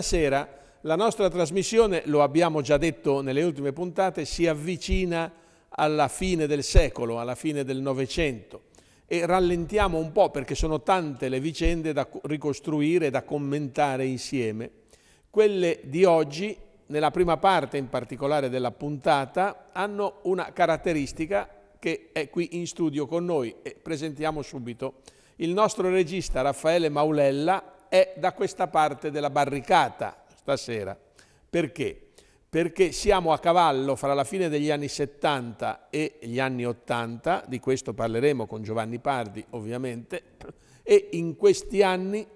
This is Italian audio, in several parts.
settimana sera la nostra trasmissione, lo abbiamo già detto nelle ultime puntate, si avvicina alla fine del secolo, alla fine del Novecento e rallentiamo un po' perché sono tante le vicende da ricostruire, da commentare insieme. Quelle di oggi, nella prima parte in particolare della puntata, hanno una caratteristica che è qui in studio con noi e presentiamo subito. Il nostro regista Raffaele Maulella è da questa parte della barricata stasera. Perché? Perché siamo a cavallo fra la fine degli anni 70 e gli anni 80, di questo parleremo con Giovanni Pardi ovviamente, e in questi anni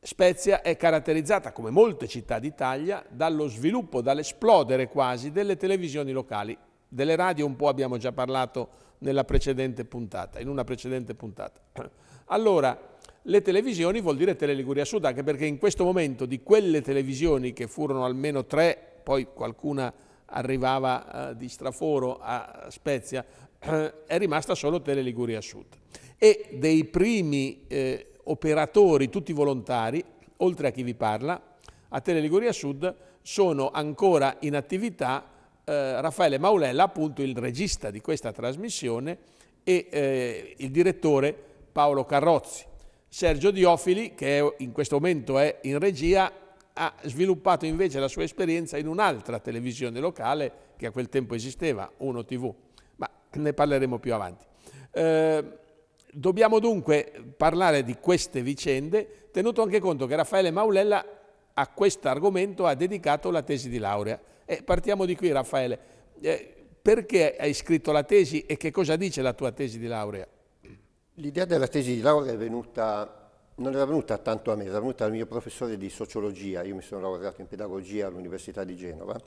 Spezia è caratterizzata, come molte città d'Italia, dallo sviluppo, dall'esplodere quasi delle televisioni locali. Delle radio un po' abbiamo già parlato nella precedente puntata, in una precedente puntata. Allora, le televisioni vuol dire Tele Liguria Sud, anche perché in questo momento di quelle televisioni che furono almeno tre, poi qualcuna arrivava eh, di straforo a Spezia, eh, è rimasta solo Tele Liguria Sud. E dei primi eh, operatori, tutti volontari, oltre a chi vi parla, a Tele Liguria Sud sono ancora in attività eh, Raffaele Maulella, appunto il regista di questa trasmissione, e eh, il direttore Paolo Carrozzi Sergio Diofili, che in questo momento è in regia, ha sviluppato invece la sua esperienza in un'altra televisione locale che a quel tempo esisteva, 1 TV, ma ne parleremo più avanti. Eh, dobbiamo dunque parlare di queste vicende, tenuto anche conto che Raffaele Maulella a questo argomento ha dedicato la tesi di laurea. E partiamo di qui Raffaele, eh, perché hai scritto la tesi e che cosa dice la tua tesi di laurea? L'idea della tesi di laurea è venuta, non era venuta tanto a me, era venuta al mio professore di sociologia, io mi sono laureato in pedagogia all'Università di Genova,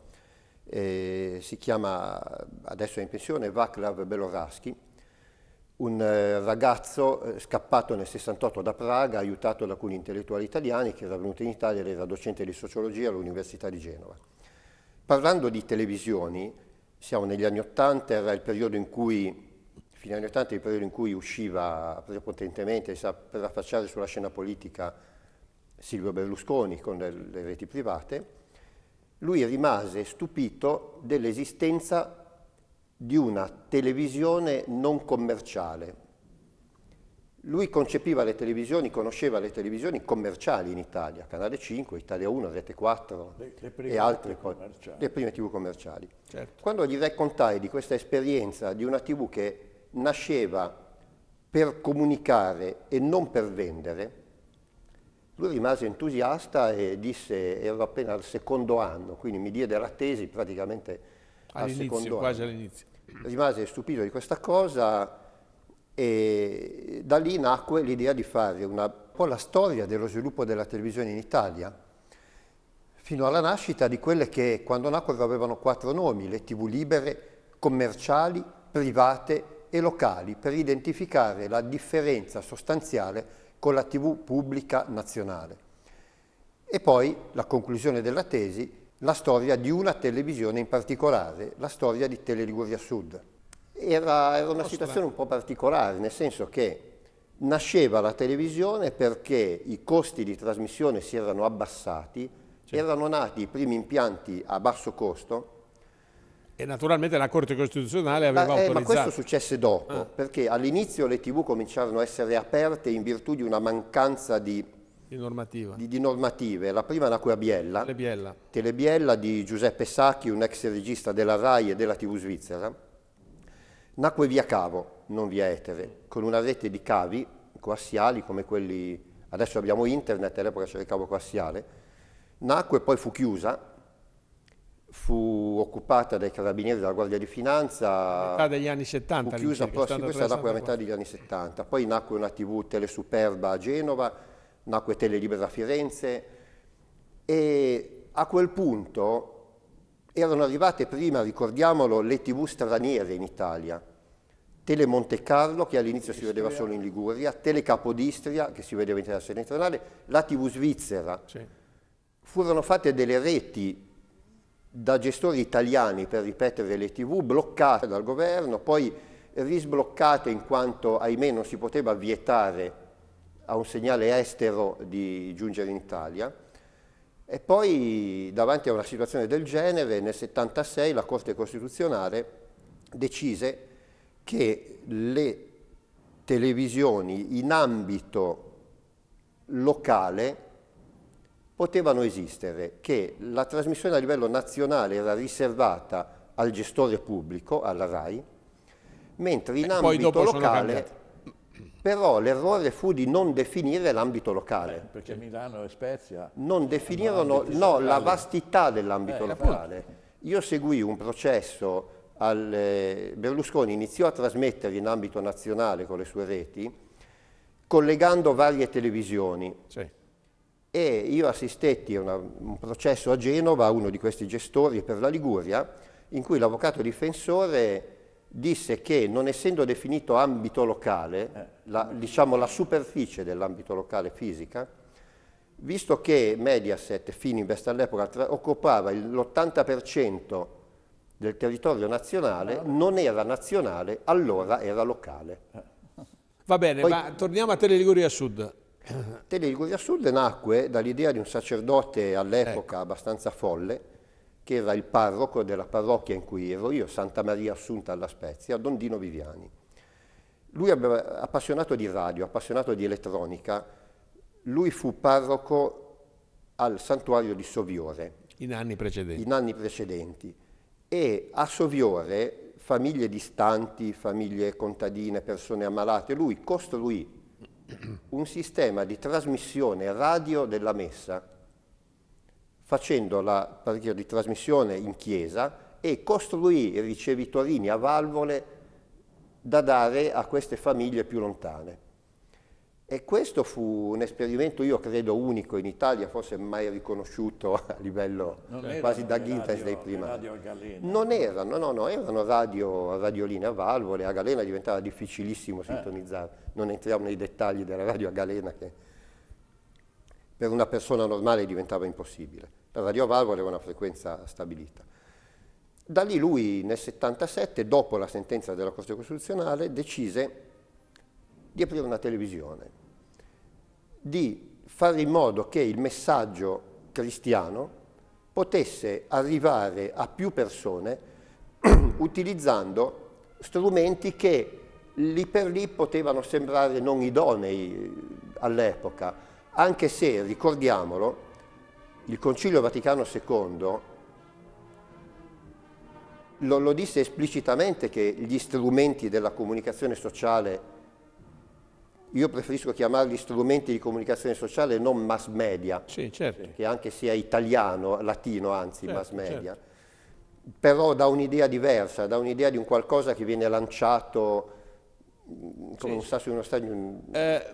si chiama, adesso è in pensione, Vaclav Beloraschi, un eh, ragazzo eh, scappato nel 68 da Praga, aiutato da alcuni intellettuali italiani, che era venuto in Italia ed era docente di sociologia all'Università di Genova. Parlando di televisioni, siamo negli anni Ottanta, era il periodo in cui fine anni 80 il periodo in cui usciva prepotentemente per affacciare sulla scena politica Silvio Berlusconi con le, le reti private, lui rimase stupito dell'esistenza di una televisione non commerciale. Lui concepiva le televisioni, conosceva le televisioni commerciali in Italia, Canale 5, Italia 1, Rete 4 le, le e altre cose, le prime tv commerciali. Certo. Quando gli raccontai di questa esperienza di una tv che nasceva per comunicare e non per vendere, lui rimase entusiasta e disse, ero appena al secondo anno, quindi mi diede la tesi praticamente al secondo quasi anno. all'inizio. Rimase stupito di questa cosa e da lì nacque l'idea di fare un po' la storia dello sviluppo della televisione in Italia, fino alla nascita di quelle che quando nacquero avevano quattro nomi, le tv libere, commerciali, private e locali per identificare la differenza sostanziale con la TV pubblica nazionale. E poi, la conclusione della tesi, la storia di una televisione in particolare, la storia di Teleliguria Sud. Era, era una situazione eh. un po' particolare, nel senso che nasceva la televisione perché i costi di trasmissione si erano abbassati, certo. erano nati i primi impianti a basso costo, e naturalmente la Corte Costituzionale aveva eh, ma, eh, autorizzato. Ma questo successe dopo, ah. perché all'inizio le tv cominciarono a essere aperte in virtù di una mancanza di, di, di, di normative. La prima nacque a Biella, Telebiella. Telebiella di Giuseppe Sacchi, un ex regista della RAI e della TV svizzera. Nacque via cavo, non via etere, con una rete di cavi coassiali come quelli... Adesso abbiamo internet, all'epoca c'era il cavo coassiale. Nacque e poi fu chiusa fu occupata dai carabinieri della Guardia di Finanza. A metà degli anni 70. Fu chiusa, sì, questa nacque la metà degli anni 70. Poi nacque una TV Telesuperba a Genova, nacque Telelibera a Firenze e a quel punto erano arrivate prima, ricordiamolo, le TV straniere in Italia. Tele Monte Carlo, che all'inizio si vedeva solo in Liguria, Tele Capodistria, che si vedeva in Italia settentrionale, la TV svizzera. Sì. Furono fatte delle reti da gestori italiani, per ripetere le tv, bloccate dal governo, poi risbloccate in quanto, ahimè, non si poteva vietare a un segnale estero di giungere in Italia. E poi, davanti a una situazione del genere, nel 76 la Corte Costituzionale decise che le televisioni in ambito locale potevano esistere, che la trasmissione a livello nazionale era riservata al gestore pubblico, alla RAI, mentre in e eh, ambito locale... Però l'errore fu di non definire l'ambito locale. Eh, perché Milano e Spezia... Non definirono no, la vastità dell'ambito eh, locale. Io seguì un processo, al, eh, Berlusconi iniziò a trasmettere in ambito nazionale con le sue reti, collegando varie televisioni. Sì e io assistetti a una, un processo a Genova, uno di questi gestori per la Liguria, in cui l'avvocato difensore disse che non essendo definito ambito locale, eh. la, diciamo la superficie dell'ambito locale fisica, visto che Mediaset, Fininvest all'epoca, occupava l'80% del territorio nazionale, non era nazionale, allora era locale. Eh. Va bene, Poi, ma torniamo a Tele Liguria Sud. Tele Liguria Sud nacque dall'idea di un sacerdote all'epoca ecco. abbastanza folle, che era il parroco della parrocchia in cui ero io, Santa Maria Assunta alla Spezia, Dondino Viviani. Lui aveva, appassionato di radio, appassionato di elettronica, lui fu parroco al santuario di Soviore. In anni precedenti. In anni precedenti. E a Soviore, famiglie distanti, famiglie contadine, persone ammalate, lui costruì un sistema di trasmissione radio della messa, facendo la partita di trasmissione in chiesa e costruì ricevitorini a valvole da dare a queste famiglie più lontane. E questo fu un esperimento, io credo, unico in Italia, forse mai riconosciuto a livello non cioè, quasi da Guinness dei primari. Non erano, no, no, erano radio, radioline a valvole, a galena diventava difficilissimo eh. sintonizzare, eh. non entriamo nei dettagli della radio a galena che per una persona normale diventava impossibile. La radio a valvole aveva una frequenza stabilita. Da lì lui nel 77, dopo la sentenza della Corte Costituzionale, decise di aprire una televisione, di fare in modo che il messaggio cristiano potesse arrivare a più persone utilizzando strumenti che lì per lì potevano sembrare non idonei all'epoca, anche se, ricordiamolo, il Concilio Vaticano II lo, lo disse esplicitamente che gli strumenti della comunicazione sociale io preferisco chiamarli strumenti di comunicazione sociale non mass media, sì, certo. che anche sia italiano, latino anzi, certo, mass media, certo. però da un'idea diversa, da un'idea di un qualcosa che viene lanciato mm, come sì, un sasso in uno stagno. Eh,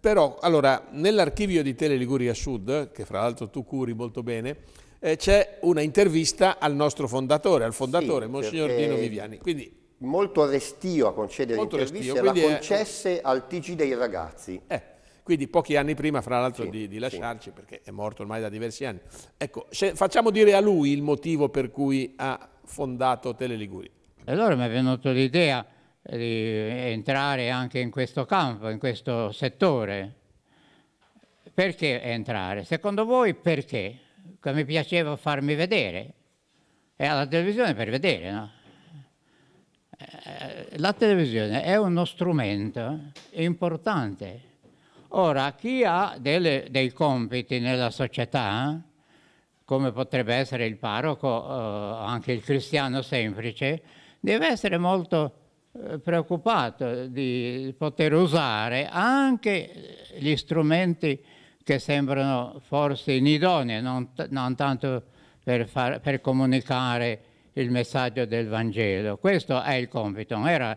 però, allora, nell'archivio di Tele Liguria Sud, che fra l'altro tu curi molto bene, eh, c'è una intervista al nostro fondatore, al fondatore, sì, Monsignor perché... Dino Viviani. Quindi molto restio a concedere molto interviste, restio, la concesse è... al TG dei ragazzi. Eh, quindi pochi anni prima, fra l'altro, sì, di, di, lasciarci, sì. perché è morto ormai da diversi anni. Ecco, se, facciamo dire a lui il motivo per cui ha fondato Tele Liguri. allora mi è venuta l'idea di entrare anche in questo campo, in questo settore. Perché entrare? Secondo voi perché? Che mi piaceva farmi vedere. E alla televisione per vedere, no? Eh, la televisione è uno strumento importante. Ora, chi ha delle, dei compiti nella società, come potrebbe essere il parroco, eh, anche il cristiano semplice, deve essere molto eh, preoccupato di poter usare anche gli strumenti che sembrano forse inidonei, non, non tanto per, far, per comunicare il messaggio del Vangelo. Questo è il compito. Era...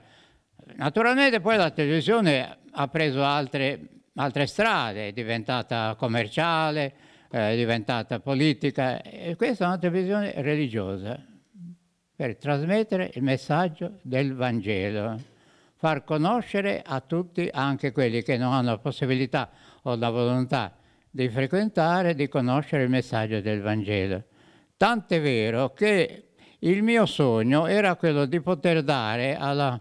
Naturalmente poi la televisione ha preso altre, altre strade, è diventata commerciale, eh, è diventata politica e questa è una televisione religiosa per trasmettere il messaggio del Vangelo, far conoscere a tutti, anche quelli che non hanno la possibilità o la volontà di frequentare, di conoscere il messaggio del Vangelo. Tant'è vero che il mio sogno era quello di poter dare alla,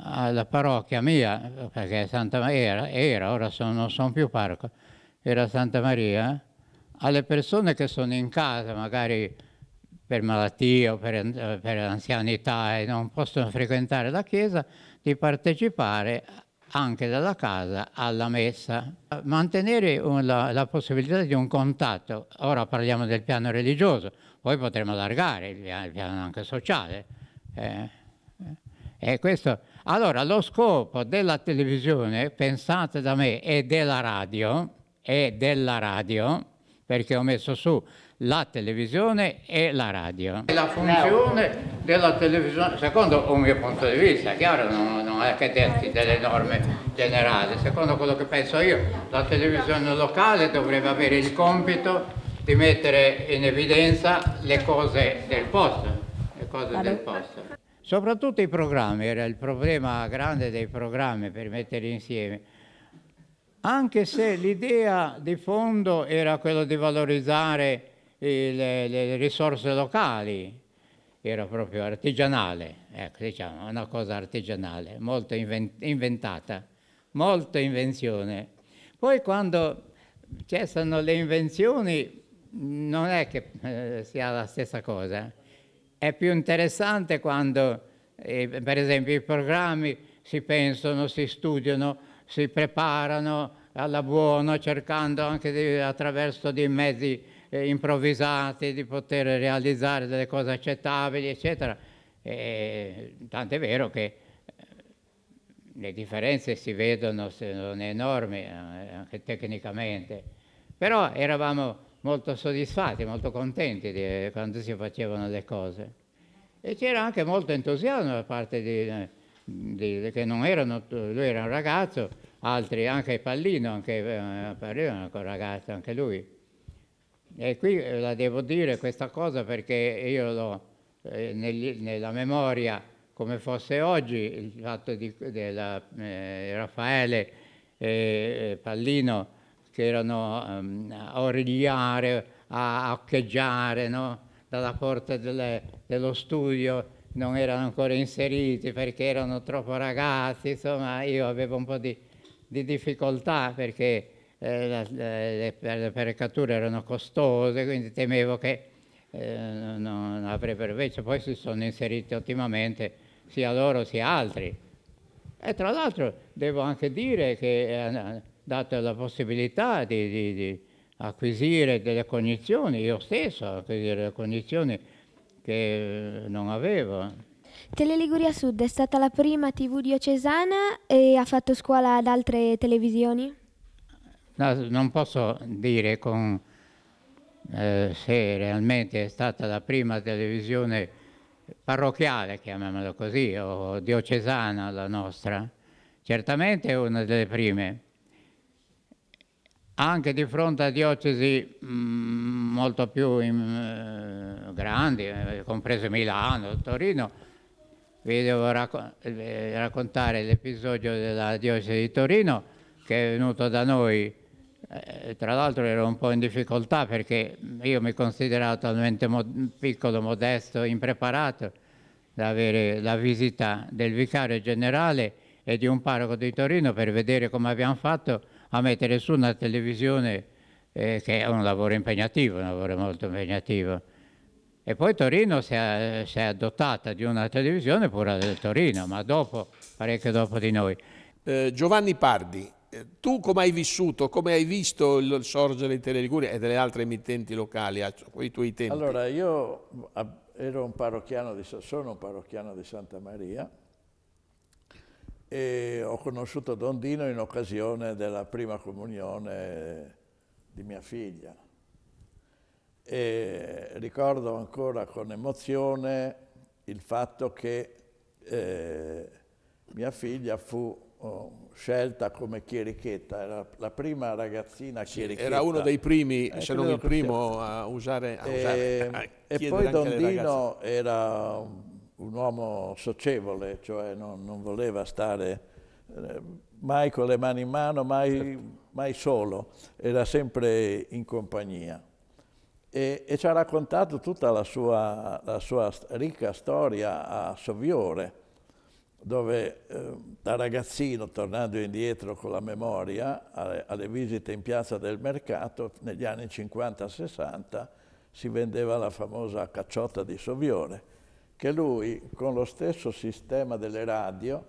alla parrocchia mia, perché Santa Maria era, era ora sono, non sono più parco, era Santa Maria, alle persone che sono in casa, magari per malattia o per, per anzianità e non possono frequentare la chiesa, di partecipare anche dalla casa alla messa. Mantenere una, la possibilità di un contatto, ora parliamo del piano religioso, poi potremmo allargare il piano anche sociale. Eh, eh, allora, lo scopo della televisione, pensate da me, e della radio, e della radio, perché ho messo su la televisione e la radio. La funzione della televisione, secondo un mio punto di vista, chiaro, non, non è che detti delle norme generali, secondo quello che penso io, la televisione locale dovrebbe avere il compito di mettere in evidenza le cose del posto, le cose del posto. Soprattutto i programmi, era il problema grande dei programmi per metterli insieme, anche se l'idea di fondo era quella di valorizzare le, le risorse locali, era proprio artigianale, ecco, diciamo, una cosa artigianale, molto inventata, molto invenzione. Poi quando cessano le invenzioni non è che eh, sia la stessa cosa. È più interessante quando, eh, per esempio, i programmi si pensano, si studiano, si preparano alla buona, cercando anche di, attraverso dei mezzi eh, improvvisati di poter realizzare delle cose accettabili, eccetera. Tanto è vero che eh, le differenze si vedono, sono enormi, eh, anche tecnicamente. Però eravamo molto soddisfatti, molto contenti di eh, quando si facevano le cose. E c'era anche molto entusiasmo da parte di, eh, di che non erano, lui era un ragazzo, altri, anche Pallino, anche eh, Pallino era un ragazzo, anche lui. E qui la devo dire questa cosa perché io l'ho eh, nella memoria come fosse oggi il fatto di della, eh, Raffaele Pallino che erano ehm, a origliare, a occheggiare, no? dalla porta delle, dello studio non erano ancora inseriti perché erano troppo ragazzi, insomma io avevo un po' di, di difficoltà perché eh, la, le, le pericature erano costose, quindi temevo che eh, non avrebbero, invece poi si sono inseriti ottimamente sia loro sia altri. E tra l'altro devo anche dire che eh, data la possibilità di, di, di acquisire delle cognizioni, io stesso acquisire delle cognizioni che eh, non avevo. Teleliguria Sud è stata la prima TV diocesana e ha fatto scuola ad altre televisioni? No, non posso dire con, eh, se realmente è stata la prima televisione parrocchiale, chiamiamola così, o diocesana la nostra. Certamente è una delle prime anche di fronte a diocesi mm, molto più in, mm, grandi, eh, compreso Milano, Torino. Vi devo racco eh, raccontare l'episodio della diocesi di Torino che è venuto da noi. Eh, tra l'altro ero un po' in difficoltà perché io mi considero talmente mo piccolo, modesto, impreparato da avere la visita del vicario generale e di un parroco di Torino per vedere come abbiamo fatto a mettere su una televisione eh, che è un lavoro impegnativo, un lavoro molto impegnativo. E poi Torino si è, si è adottata di una televisione pura del Torino, ma dopo, parecchio dopo di noi. Eh, Giovanni Pardi, eh, tu come hai vissuto, come hai visto il sorgere di Tele Liguria e delle altre emittenti locali a quei tuoi tempi? Allora, io ero un parrocchiano di, sono un parrocchiano di Santa Maria, e ho conosciuto Don Dino in occasione della prima comunione di mia figlia. E ricordo ancora con emozione il fatto che eh, mia figlia fu oh, scelta come chierichetta, era la prima ragazzina chierichetta. era uno dei primi, eh, se non il primo, a usare, a e, usare, a e poi Don Dino era un un uomo socievole, cioè non, non voleva stare eh, mai con le mani in mano, mai, certo. mai solo, era sempre in compagnia. E, e ci ha raccontato tutta la sua, la sua, ricca storia a Soviore, dove eh, da ragazzino, tornando indietro con la memoria, alle, alle visite in piazza del mercato negli anni 50-60, si vendeva la famosa cacciotta di Soviore che lui con lo stesso sistema delle radio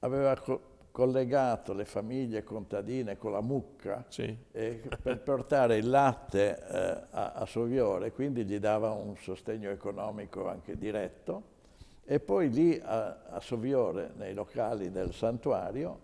aveva co collegato le famiglie contadine con la mucca sì. eh, per portare il latte eh, a, a Soviore, quindi gli dava un sostegno economico anche diretto. E poi lì a, a Soviore, nei locali del santuario,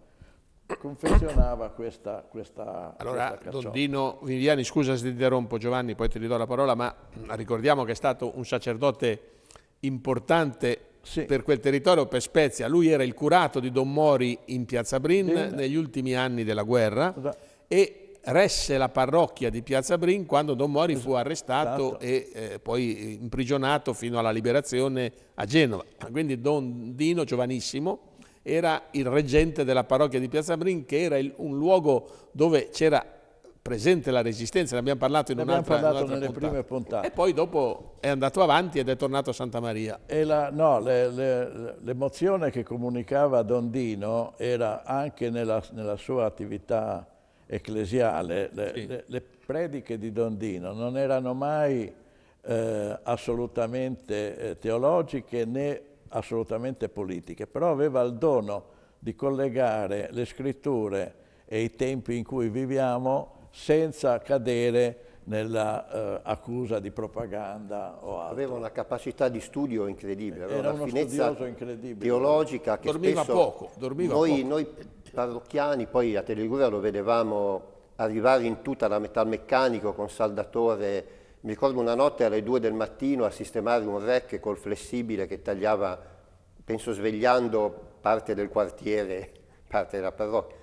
confezionava questa, questa Allora, questa Don Dino Viviani, scusa se ti interrompo Giovanni, poi ti ridò la parola, ma ricordiamo che è stato un sacerdote importante sì. per quel territorio, per Spezia. Lui era il curato di Don Mori in Piazza Brin sì. negli ultimi anni della guerra esatto. e resse la parrocchia di Piazza Brin quando Don Mori esatto. fu arrestato esatto. e eh, poi imprigionato fino alla liberazione a Genova. Quindi Don Dino, giovanissimo, era il reggente della parrocchia di Piazza Brin che era il, un luogo dove c'era presente la resistenza, ne abbiamo parlato in un'altra puntata. parlato nelle puntata. prime puntate. E poi dopo è andato avanti ed è tornato a Santa Maria. La, no, l'emozione le, le, che comunicava Don Dino era anche nella, nella sua attività ecclesiale. Le, sì. le, prediche di Don Dino non erano mai eh, assolutamente eh, teologiche né assolutamente politiche, però aveva il dono di collegare le scritture e i tempi in cui viviamo senza cadere nell'accusa eh, di propaganda o altro. Aveva una capacità di studio incredibile, aveva una finezza teologica che dormiva spesso poco, dormiva noi, poco. noi parrocchiani poi a Teligura lo vedevamo arrivare in tutta da metalmeccanico con saldatore. Mi ricordo una notte alle due del mattino a sistemare un rec col flessibile che tagliava, penso svegliando parte del quartiere, parte della parrocchia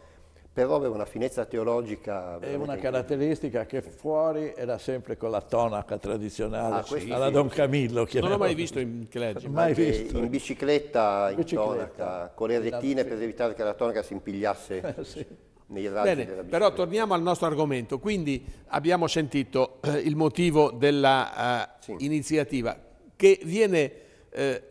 però aveva una finezza teologica. È una caratteristica che fuori era sempre con la tonaca tradizionale, ah, sì, alla sì, Don Camillo. Non l'ho mai visto in clegge. Mai visto. In bicicletta, in bicicletta. tonaca, con le retine per evitare che la tonaca si impigliasse. Eh, sì. Nei raggi Bene, però torniamo al nostro argomento, quindi abbiamo sentito eh, il motivo dell'iniziativa uh, eh, sì. che viene eh,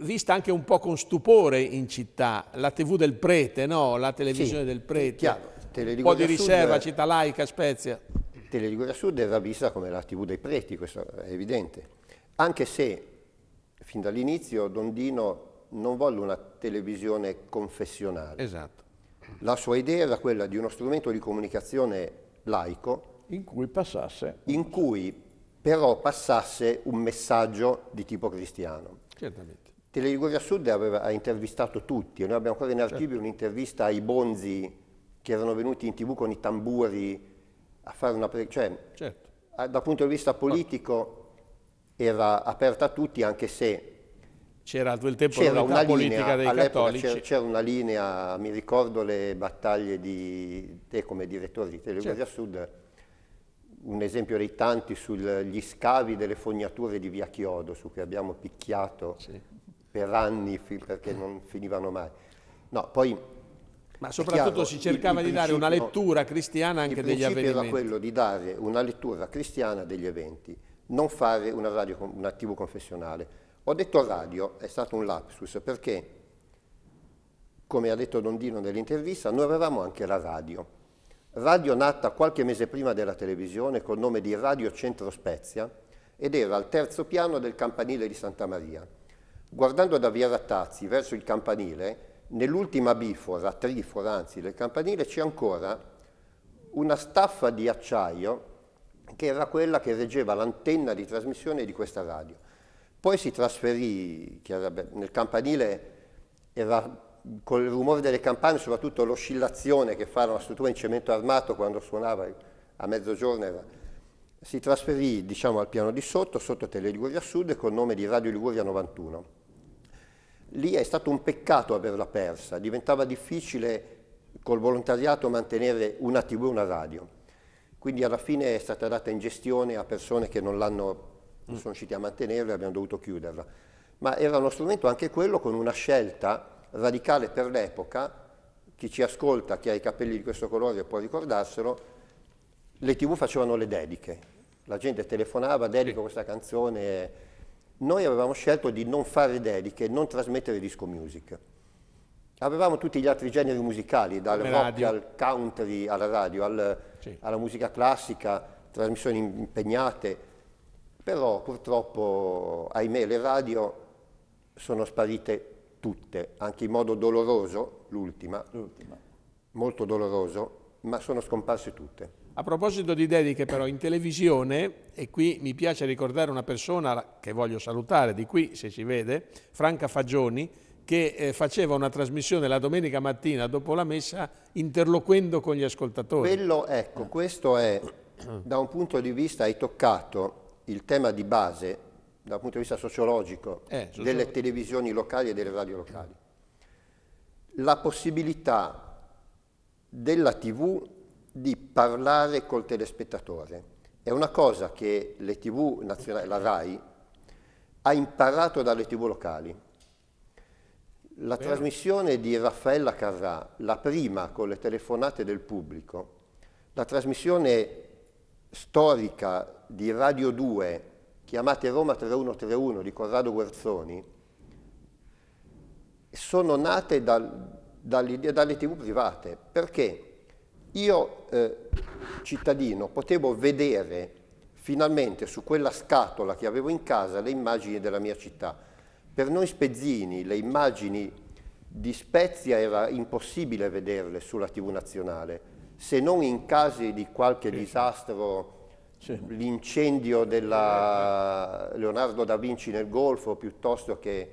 vista anche un po' con stupore in città, la tv del prete, no? la televisione sì, del prete, chiaro, un po' di riserva, Sud, città laica, Spezia. Teleliguria Sud era vista come la tv dei preti, questo è evidente, anche se fin dall'inizio Dondino non volle una televisione confessionale. Esatto. La sua idea era quella di uno strumento di comunicazione laico in cui passasse in cui però passasse un messaggio di tipo cristiano. Certamente. Tele Sud aveva, ha intervistato tutti, e noi abbiamo ancora in certo. archivio certo. un'intervista ai Bonzi che erano venuti in tv con i tamburi a fare una... Pre- cioè, certo. dal punto di vista politico era aperta a tutti anche se c'era a quel tempo c'era una politica linea, dei cattolici. C'era, una linea, mi ricordo le battaglie di te come direttore di Teleguardia certo. Sud, un esempio dei tanti sugli scavi delle fognature di Via Chiodo, su cui abbiamo picchiato sì per anni perché non finivano mai. No, poi, Ma soprattutto chiaro, si cercava di dare una lettura cristiana anche degli avvenimenti. Il principio era quello di dare una lettura cristiana degli eventi, non fare una radio, una TV confessionale. Ho detto radio, è stato un lapsus, perché, come ha detto Dondino nell'intervista, noi avevamo anche la radio. Radio nata qualche mese prima della televisione col nome di Radio Centro Spezia ed era al terzo piano del campanile di Santa Maria. Guardando da via Rattazzi verso il campanile, nell'ultima bifora, trifora anzi, del campanile c'è ancora una staffa di acciaio che era quella che reggeva l'antenna di trasmissione di questa radio. Poi si trasferì nel campanile, era col rumore delle campane, soprattutto l'oscillazione che fa una struttura in cemento armato quando suonava a mezzogiorno, era, si trasferì diciamo, al piano di sotto, sotto Tele Liguria Sud, col nome di Radio Liguria 91. Lì è stato un peccato averla persa, diventava difficile col volontariato mantenere una tv e una radio. Quindi alla fine è stata data in gestione a persone che non l'hanno, non sono riusciti a mantenerla e abbiamo dovuto chiuderla. Ma era uno strumento anche quello con una scelta radicale per l'epoca, chi ci ascolta, chi ha i capelli di questo colore può ricordarselo, le tv facevano le dediche, la gente telefonava, dedico questa canzone, noi avevamo scelto di non fare dediche, non trasmettere disco music. Avevamo tutti gli altri generi musicali, dal Come rock radio. al country, alla radio, al, sì. alla musica classica, trasmissioni impegnate, però purtroppo, ahimè, le radio sono sparite tutte, anche in modo doloroso, l'ultima, molto doloroso, ma sono scomparse tutte. A proposito di dediche però in televisione, e qui mi piace ricordare una persona che voglio salutare di qui se si vede, Franca Fagioni, che eh, faceva una trasmissione la domenica mattina dopo la messa interloquendo con gli ascoltatori. Quello, ecco, eh. questo è, da un punto di vista, hai toccato il tema di base, da un punto di vista sociologico, eh, sociologico. delle televisioni locali e delle radio locali. La possibilità della TV di parlare col telespettatore. È una cosa che le tv nazionali, la RAI, ha imparato dalle tv locali. La Beh. trasmissione di Raffaella Carrà, la prima con le telefonate del pubblico, la trasmissione storica di Radio 2, chiamate Roma 3131 di Corrado Guerzoni, sono nate dal, dalle tv private. Perché? Io, eh, cittadino, potevo vedere finalmente su quella scatola che avevo in casa le immagini della mia città. Per noi spezzini le immagini di Spezia era impossibile vederle sulla TV nazionale, se non in caso di qualche sì. disastro, sì. l'incendio della Leonardo da Vinci nel Golfo piuttosto che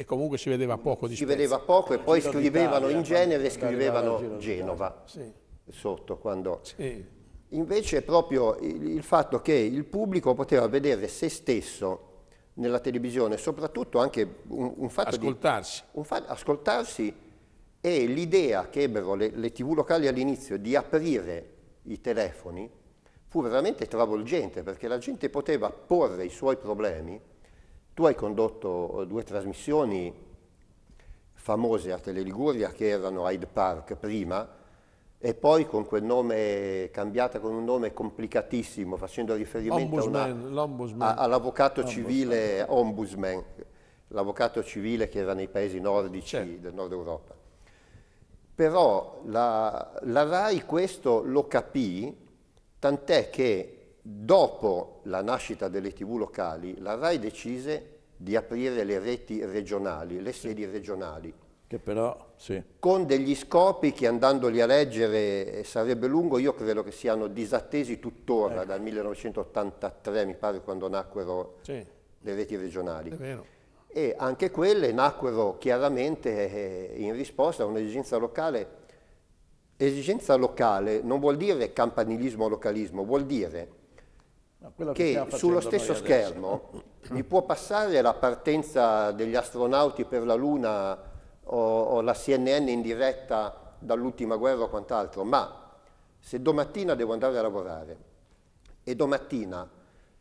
e comunque si vedeva poco di Si vedeva poco e poi scrivevano in genere, scrivevano Genova sì. sotto. Quando... Sì. Invece proprio il, il fatto che il pubblico poteva vedere se stesso nella televisione, soprattutto anche un, un fatto ascoltarsi. di... Un fa, ascoltarsi e l'idea che ebbero le, le tv locali all'inizio di aprire i telefoni fu veramente travolgente perché la gente poteva porre i suoi problemi tu hai condotto eh, due trasmissioni famose a Tele Liguria che erano Hyde Park prima e poi con quel nome cambiata con un nome complicatissimo facendo riferimento all'avvocato civile ombudsman, l'avvocato civile che era nei paesi nordici certo. del nord Europa. Però la, la RAI questo lo capì, tant'è che dopo la nascita delle tv locali, la RAI decise di aprire le reti regionali, le sedi regionali. Che però, sì. Con degli scopi che andandoli a leggere sarebbe lungo, io credo che siano disattesi tuttora ecco. dal 1983, mi pare, quando nacquero sì. le reti regionali. È vero e anche quelle nacquero chiaramente eh, in risposta a un'esigenza locale. Esigenza locale non vuol dire campanilismo o localismo, vuol dire No, che, sullo stesso schermo mi può passare la partenza degli astronauti per la Luna o, o la CNN in diretta dall'ultima guerra o quant'altro, ma se domattina devo andare a lavorare e domattina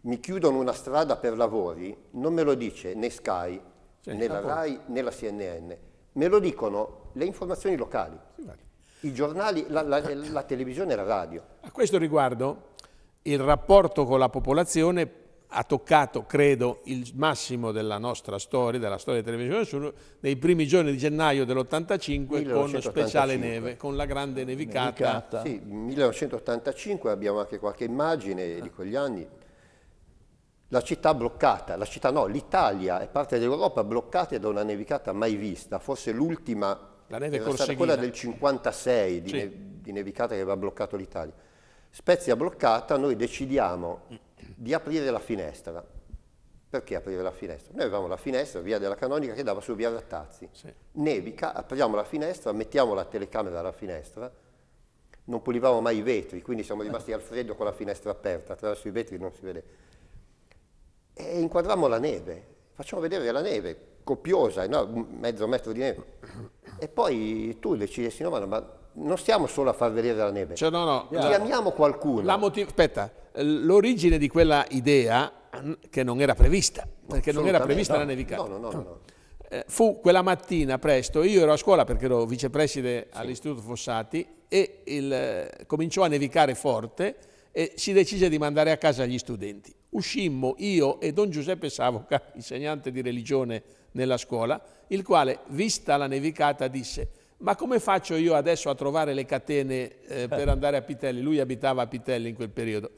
mi chiudono una strada per lavori, non me lo dice né Sky, cioè, né la RAI, né la CNN, me lo dicono le informazioni locali, sì, vale. i giornali, la, la, la televisione e la radio. A questo riguardo il rapporto con la popolazione ha toccato, credo, il massimo della nostra storia, della storia della televisione sul, nei primi giorni di gennaio dell'85 con speciale neve, con la grande nevicata. nevicata. Sì, 1985 abbiamo anche qualche immagine ah. di quegli anni. La città bloccata, la città no, l'Italia e parte dell'Europa bloccate da una nevicata mai vista, forse l'ultima, era corseghina. quella del 56 di, sì. ne, di nevicata che aveva bloccato l'Italia. Spezia bloccata, noi decidiamo di aprire la finestra. Perché aprire la finestra? Noi avevamo la finestra, via della Canonica, che dava su via Rattazzi. Sì. Nevica, apriamo la finestra, mettiamo la telecamera alla finestra, non pulivamo mai i vetri, quindi siamo rimasti al freddo con la finestra aperta, attraverso i vetri non si vede. E inquadrammo la neve, facciamo vedere la neve, copiosa, no? mezzo metro di neve. E poi tu decidi, no, ma non stiamo solo a far vedere la neve, cioè, no, no, chiamiamo qualcuno. La Motiv- aspetta, l'origine di quella idea che non era prevista, perché non era prevista no, la nevicata. No, no, no, no. Eh, fu quella mattina presto, io ero a scuola perché ero vicepreside sì. all'Istituto Fossati e il, eh, cominciò a nevicare forte e si decise di mandare a casa gli studenti. Uscimmo io e don Giuseppe Savoca, insegnante di religione nella scuola, il quale, vista la nevicata, disse ma come faccio io adesso a trovare le catene eh, per andare a Pitelli? Lui abitava a Pitelli in quel periodo.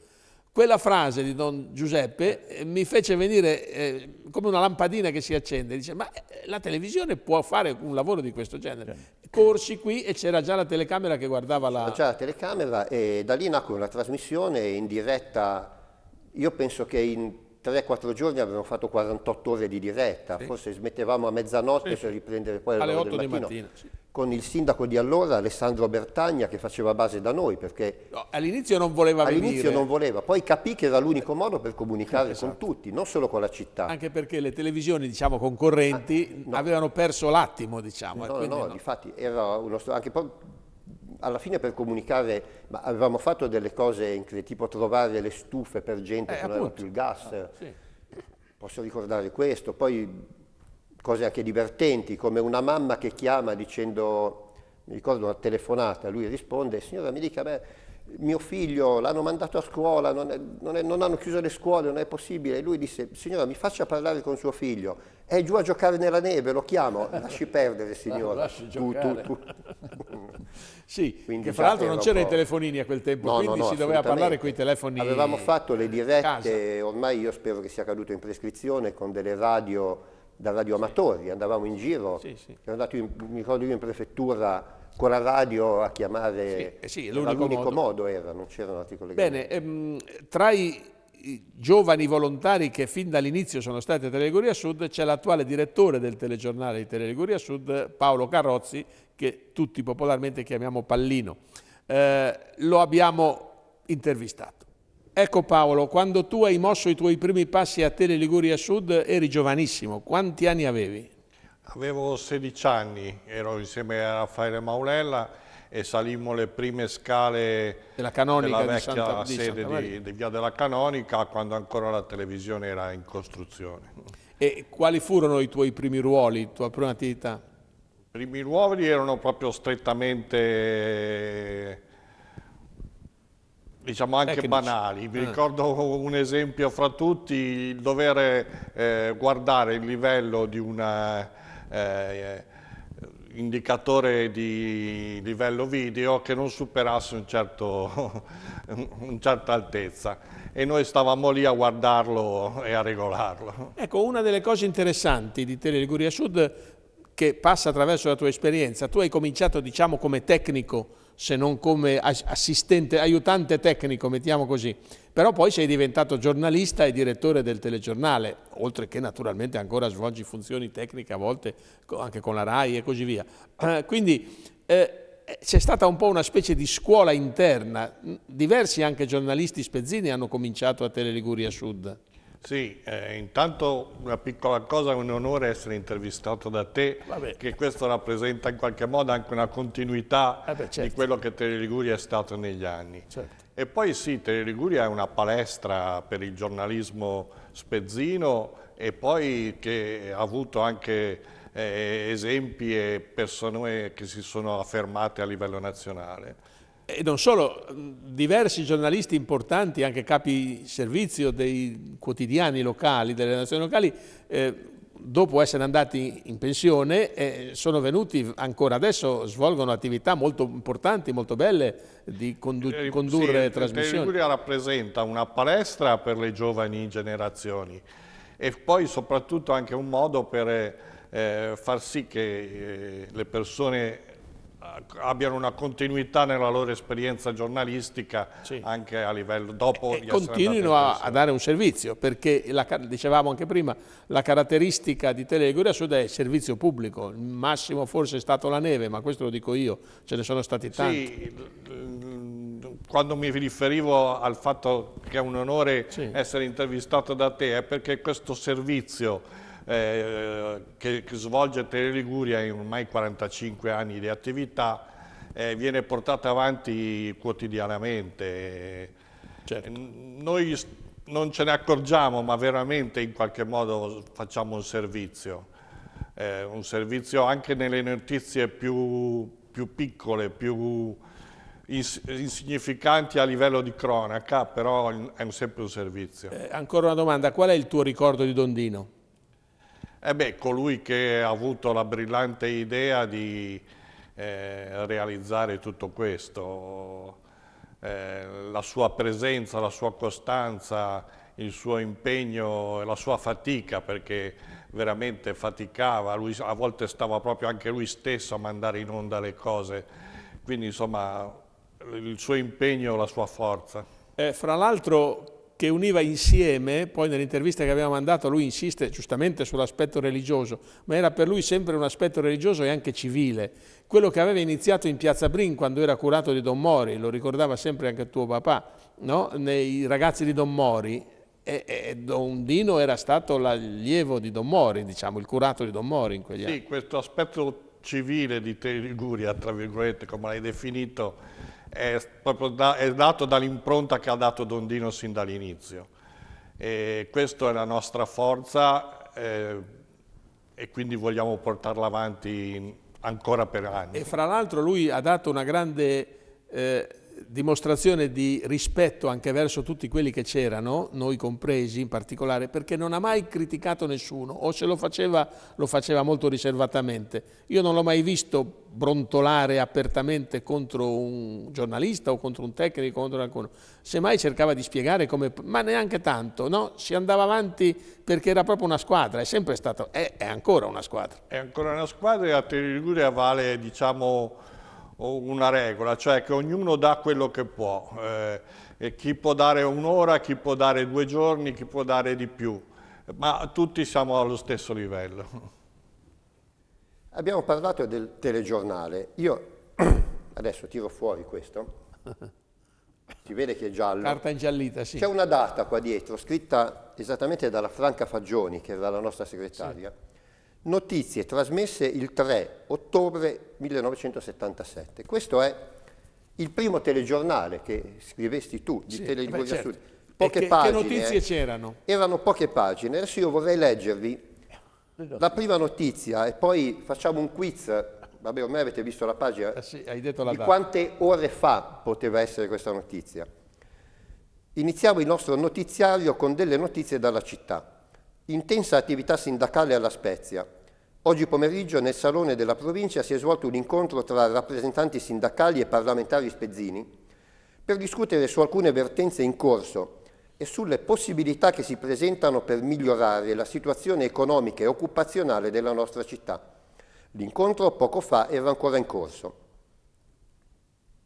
Quella frase di Don Giuseppe eh, mi fece venire eh, come una lampadina che si accende. Dice, ma eh, la televisione può fare un lavoro di questo genere. Certo. Corsi qui e c'era già la telecamera che guardava la... C'era la telecamera e da lì nacque una trasmissione in diretta, io penso che in 3-4 giorni abbiamo fatto 48 ore di diretta, sì. forse smettevamo a mezzanotte sì. per riprendere poi alle 8 del mattino. Di mattina, sì con il sindaco di allora Alessandro Bertagna che faceva base da noi perché no, all'inizio non voleva all'inizio non voleva poi capì che era l'unico modo per comunicare esatto. con tutti non solo con la città anche perché le televisioni diciamo concorrenti ah, no. avevano perso l'attimo diciamo no no, no, no. infatti era uno anche poi alla fine per comunicare ma avevamo fatto delle cose tipo trovare le stufe per gente eh, che non aveva più il gas ah, sì. posso ricordare questo poi cose anche divertenti, come una mamma che chiama dicendo, mi ricordo una telefonata, lui risponde, signora mi dica, beh, mio figlio l'hanno mandato a scuola, non, è, non, è, non hanno chiuso le scuole, non è possibile. E lui disse, signora mi faccia parlare con suo figlio, è giù a giocare nella neve, lo chiamo, lasci perdere signora. Lasci tu, tu, tu. sì, Quindi che fra l'altro non c'erano i telefonini a quel tempo, no, quindi no, no, si doveva parlare con i telefoni. Avevamo fatto le dirette, ormai io spero che sia caduto in prescrizione, con delle radio da radioamatori, sì. andavamo in giro, sì, sì. In, mi ricordo io in prefettura con la radio a chiamare, sì, eh l'unico modo. modo. era, non c'erano altri collegamenti. Bene, ehm, tra i giovani volontari che fin dall'inizio sono stati a Teleliguria Sud c'è l'attuale direttore del telegiornale di Teleliguria Sud, Paolo Carrozzi, che tutti popolarmente chiamiamo Pallino. Eh, lo abbiamo intervistato. Ecco Paolo, quando tu hai mosso i tuoi primi passi a Tele Liguria Sud eri giovanissimo, quanti anni avevi? Avevo 16 anni, ero insieme a Raffaele Maulella e salimmo le prime scale della, canonica della vecchia di Santa, di sede Santa di, di Via della Canonica quando ancora la televisione era in costruzione. E quali furono i tuoi primi ruoli, la tua prima attività? I primi ruoli erano proprio strettamente diciamo anche eh, banali. Vi eh. ricordo un esempio fra tutti, il dovere eh, guardare il livello di un eh, eh indicatore di livello video che non superasse un certo, una certa altezza e noi stavamo lì a guardarlo e a regolarlo. Ecco, una delle cose interessanti di Tele Liguria Sud che passa attraverso la tua esperienza, tu hai cominciato diciamo come tecnico se non come assistente, aiutante tecnico, mettiamo così. Però poi sei diventato giornalista e direttore del telegiornale, oltre che naturalmente ancora svolgi funzioni tecniche a volte anche con la RAI e così via. Quindi eh, eh, c'è stata un po' una specie di scuola interna, diversi anche giornalisti spezzini hanno cominciato a Teleliguria Liguria Sud. Sì, eh, intanto una piccola cosa, un onore essere intervistato da te, Vabbè. che questo rappresenta in qualche modo anche una continuità Vabbè, eh certo. di quello che Tele Liguria è stato negli anni. Certo. E poi sì, Tele Liguria è una palestra per il giornalismo spezzino e poi che ha avuto anche eh, esempi e persone che si sono affermate a livello nazionale. E non solo, mm, diversi giornalisti importanti, anche capi servizio dei quotidiani locali, delle nazioni locali, eh, dopo essere andati in pensione, eh, sono venuti ancora adesso, svolgono attività molto importanti, molto belle di condu condurre sì, trasmissioni. Liguria rappresenta una palestra per le giovani generazioni e poi soprattutto anche un modo per eh, far sì che eh, le persone eh, abbiano una continuità nella loro esperienza giornalistica sì. anche a livello dopo e, di continuino a, a, dare un servizio perché la, dicevamo anche prima la caratteristica di Teleguria Sud è il servizio pubblico il massimo forse è stato la neve ma questo lo dico io ce ne sono stati tanti sì, quando mi riferivo al fatto che è un onore sì. essere intervistato da te è perché questo servizio eh, che, che svolge Tele Liguria in ormai 45 anni di attività, eh, viene portata avanti quotidianamente. Certo. Noi non ce ne accorgiamo, ma veramente in qualche modo facciamo un servizio, eh, un servizio anche nelle notizie più, più piccole, più insignificanti a livello di cronaca, però è sempre un servizio. Eh, ancora una domanda, qual è il tuo ricordo di Dondino? Eh beh, colui che ha avuto la brillante idea di eh, realizzare tutto questo, eh, la sua presenza, la sua costanza, il suo impegno e la sua fatica perché veramente faticava, lui, a volte stava proprio anche lui stesso a mandare in onda le cose, quindi insomma il suo impegno e la sua forza. Eh, fra l'altro che univa insieme, poi nell'intervista che abbiamo mandato lui insiste giustamente sull'aspetto religioso, ma era per lui sempre un aspetto religioso e anche civile, quello che aveva iniziato in Piazza Brin quando era curato di Don Mori, lo ricordava sempre anche tuo papà, no? nei ragazzi di Don Mori, e, e, Don Dino era stato l'allievo di Don Mori, diciamo, il curato di Don Mori in quegli sì, anni. Sì, questo aspetto civile di Teliguria, tra virgolette, come l'hai definito, è, da, è dato dall'impronta che ha dato Dondino sin dall'inizio. questa è la nostra forza eh, e quindi vogliamo portarla avanti ancora per anni. E fra l'altro lui ha dato una grande... Eh dimostrazione di rispetto anche verso tutti quelli che c'erano, noi compresi in particolare, perché non ha mai criticato nessuno o se lo faceva lo faceva molto riservatamente. Io non l'ho mai visto brontolare apertamente contro un giornalista o contro un tecnico, contro qualcuno. Semmai cercava di spiegare come, ma neanche tanto, no? Si andava avanti perché era proprio una squadra, è sempre stata, è, è ancora una squadra. È ancora una squadra e a Tiriguria vale, diciamo, una regola, cioè che ognuno dà quello che può, eh, chi può dare un'ora, chi può dare due giorni, chi può dare di più, ma tutti siamo allo stesso livello. Abbiamo parlato del telegiornale, io adesso tiro fuori questo, si vede che è giallo. Carta ingiallita, sì. C'è una data qua dietro, scritta esattamente dalla Franca Fagioni, che era la nostra segretaria. Sì Notizie trasmesse il 3 ottobre 1977. Questo è il primo telegiornale che scrivesti tu di sì, Teleguria certo. Sud. Poche che, pagine. Che notizie eh. c'erano? Erano poche pagine. Adesso io vorrei leggervi la prima notizia e poi facciamo un quiz. Vabbè, ormai avete visto la pagina. Eh sì, hai detto la di quante ore fa poteva essere questa notizia. Iniziamo il nostro notiziario con delle notizie dalla città. Intensa attività sindacale alla Spezia. Oggi pomeriggio nel Salone della Provincia si è svolto un incontro tra rappresentanti sindacali e parlamentari spezzini per discutere su alcune vertenze in corso e sulle possibilità che si presentano per migliorare la situazione economica e occupazionale della nostra città. L'incontro poco fa era ancora in corso.